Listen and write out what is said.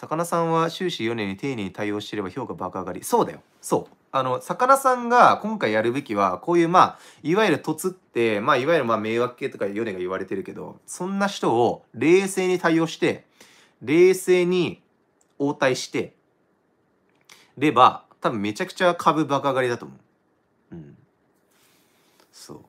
魚さんは終始4年に丁寧に対応してれば評価爆上がりそうだよそうあの魚さんが今回やるべきはこういうまあいわゆる凸ってまあいわゆるまあ迷惑系とか米が言われてるけどそんな人を冷静に対応して冷静に応対してれば多分めちゃくちゃ株爆上がりだと思ううんそう